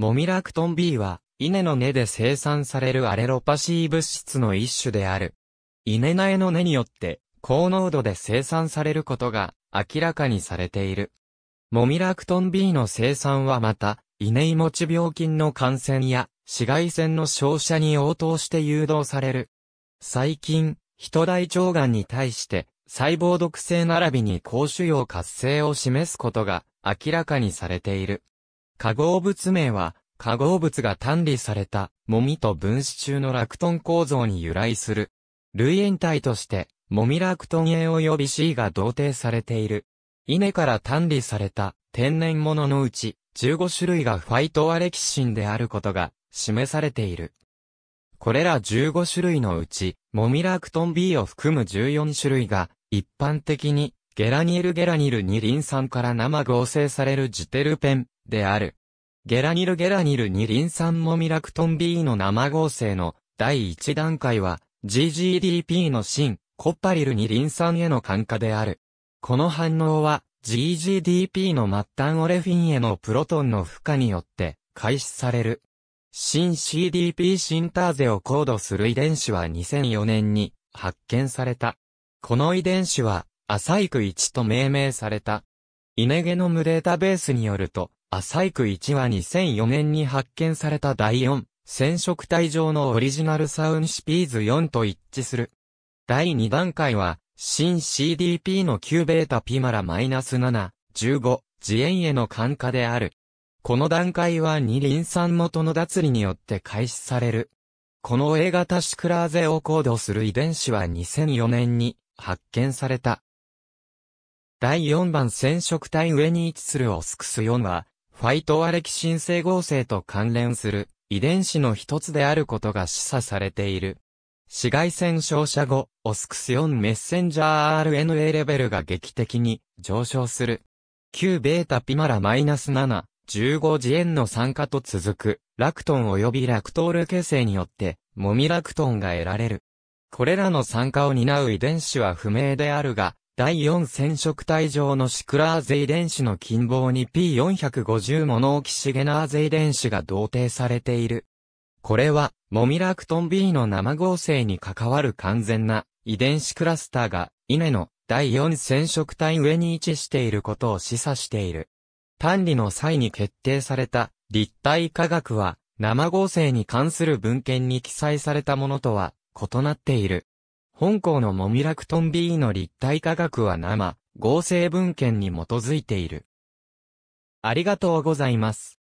モミラクトン B は、稲の根で生産されるアレロパシー物質の一種である。稲苗の根によって、高濃度で生産されることが明らかにされている。モミラクトン B の生産はまた、稲イモ病菌の感染や紫外線の照射に応答して誘導される。最近、人大腸がんに対して細胞毒性並びに高腫瘍活性を示すことが明らかにされている。化合物名は化合物が単理された、もみと分子中のラクトン構造に由来する。類塩体として、もみラクトン塩及び C が同定されている。稲から単理された天然物のうち15種類がファイトアレキシンであることが示されている。これら15種類のうち、モミラクトン B を含む14種類が、一般的に、ゲラニルゲラニル二リン酸から生合成されるジテルペンである。ゲラニルゲラニルニリン酸モミラクトン B の生合成の第1段階は GGDP の新コッパリルニリン酸への感化である。この反応は GGDP の末端オレフィンへのプロトンの負荷によって開始される。新 CDP シンターゼをコードする遺伝子は2004年に発見された。この遺伝子は、アサイク1と命名された。イネゲノムデータベースによると、浅区1は2004年に発見された第4、染色体上のオリジナルサウンシピーズ4と一致する。第2段階は、新 CDP の 9β マラ -7、15、次元への感化である。この段階は二輪酸元の脱離によって開始される。この A 型シクラーゼをコードする遺伝子は2004年に発見された。第4番染色体上に位置するオスクス4は、ファイトアレキシン性合成と関連する遺伝子の一つであることが示唆されている。紫外線照射後、オスクス4メッセンジャー RNA レベルが劇的に上昇する。9β ピマラマイナス -7、15次元の酸化と続く、ラクトン及びラクトール形成によって、モミラクトンが得られる。これらの酸化を担う遺伝子は不明であるが、第4染色体上のシクラーゼ遺伝子の近傍に P450 モノオキシゲナーゼ遺伝子が同定されている。これは、モミラクトン B の生合成に関わる完全な遺伝子クラスターが、稲の第4染色体上に位置していることを示唆している。単理の際に決定された立体科学は、生合成に関する文献に記載されたものとは異なっている。本校のモミラクトン B の立体化学は生、合成文献に基づいている。ありがとうございます。